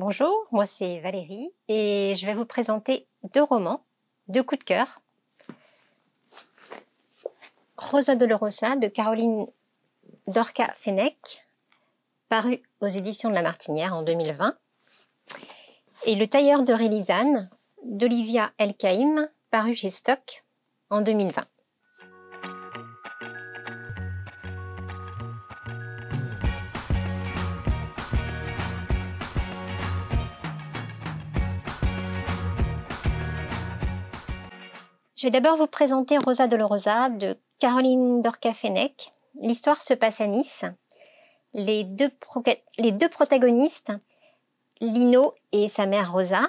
Bonjour, moi c'est Valérie et je vais vous présenter deux romans, deux coups de cœur. Rosa Dolorosa de Caroline Dorca Fenech, paru aux éditions de La Martinière en 2020, et Le tailleur de Rélisane d'Olivia Elkaïm, paru chez Stock en 2020. Je vais d'abord vous présenter Rosa Rosa » de Caroline Dorca-Fennec. L'histoire se passe à Nice. Les deux, les deux protagonistes, Lino et sa mère Rosa,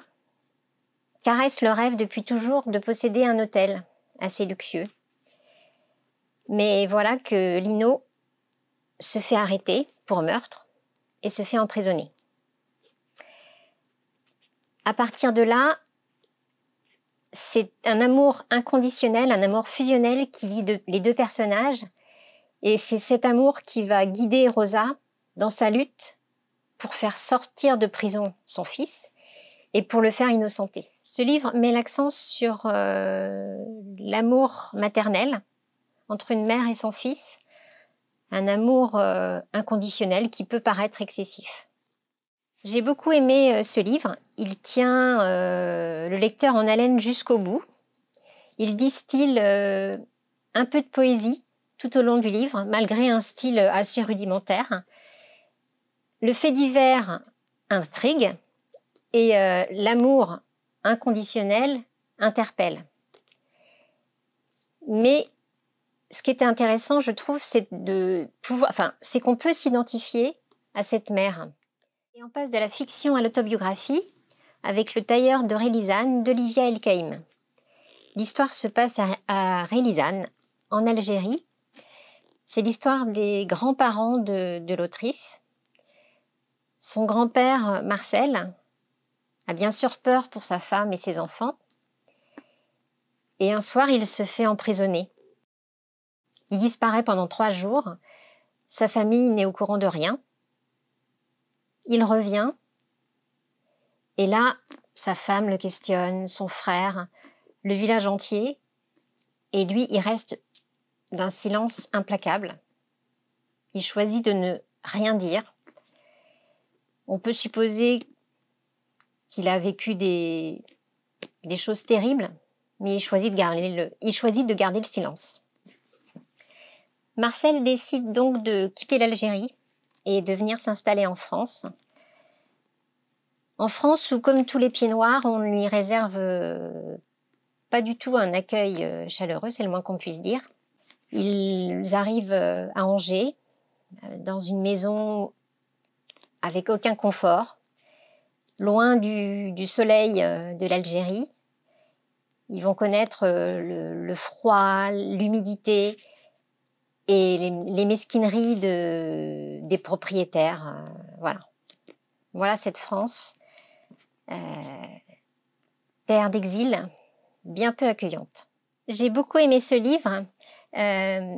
caressent le rêve depuis toujours de posséder un hôtel assez luxueux. Mais voilà que Lino se fait arrêter pour meurtre et se fait emprisonner. À partir de là, c'est un amour inconditionnel, un amour fusionnel qui lie les deux personnages. Et c'est cet amour qui va guider Rosa dans sa lutte pour faire sortir de prison son fils et pour le faire innocenter. Ce livre met l'accent sur euh, l'amour maternel entre une mère et son fils, un amour euh, inconditionnel qui peut paraître excessif. J'ai beaucoup aimé euh, ce livre. Il tient lecteur en haleine jusqu'au bout. Il distille euh, un peu de poésie tout au long du livre, malgré un style assez rudimentaire. Le fait divers intrigue et euh, l'amour inconditionnel interpelle. Mais ce qui était intéressant, je trouve, c'est de pouvoir, c'est qu'on peut s'identifier à cette mère. Et on passe de la fiction à l'autobiographie, avec le tailleur de Rélisane d'Olivia Elkaïm. L'histoire se passe à, Rélisane, en Algérie. C'est l'histoire des grands-parents de, de l'autrice. Son grand-père, Marcel, a bien sûr peur pour sa femme et ses enfants. Et un soir, il se fait emprisonner. Il disparaît pendant trois jours. Sa famille n'est au courant de rien. Il revient et là, sa femme le questionne, son frère, le village entier, et lui, il reste d'un silence implacable. Il choisit de ne rien dire. On peut supposer qu'il a vécu des, choses terribles, mais il choisit de garder le silence. Marcel décide donc de quitter l'Algérie et de venir s'installer en France. En France, où comme tous les pieds noirs, on ne lui réserve euh, pas du tout un accueil euh, chaleureux, c'est le moins qu'on puisse dire. Ils arrivent euh, à Angers, dans une maison avec aucun confort, loin du, soleil de l'Algérie. Ils vont connaître le, froid, l'humidité et les, mesquineries de, des propriétaires. Voilà. Voilà cette France euh, père terre d'exil, bien peu accueillante. J'ai beaucoup aimé ce livre. Euh,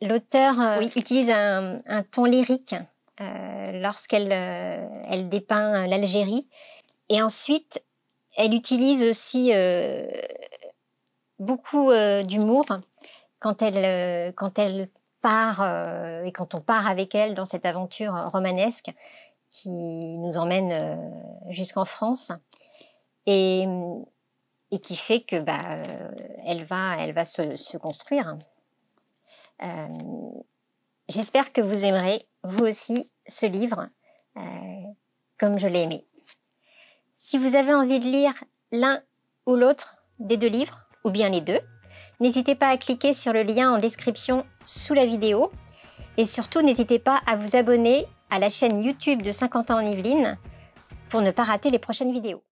l'auteur euh, utilise un, ton lyrique lorsqu'elle elle dépeint l'Algérie. Et ensuite, elle utilise aussi beaucoup d'humour quand elle, quand elle part et quand on part avec elle dans cette aventure romanesque qui nous emmène euh, jusqu'en France et, qui fait que bah, euh, elle va, elle va se, construire. Euh, j'espère que vous aimerez, vous aussi, ce livre, comme je l'ai aimé. Si vous avez envie de lire l'un ou l'autre des deux livres, ou bien les deux, n'hésitez pas à cliquer sur le lien en description sous la vidéo. Et surtout, n'hésitez pas à vous abonner à la chaîne YouTube de 50 ans en Yvelines pour ne pas rater les prochaines vidéos.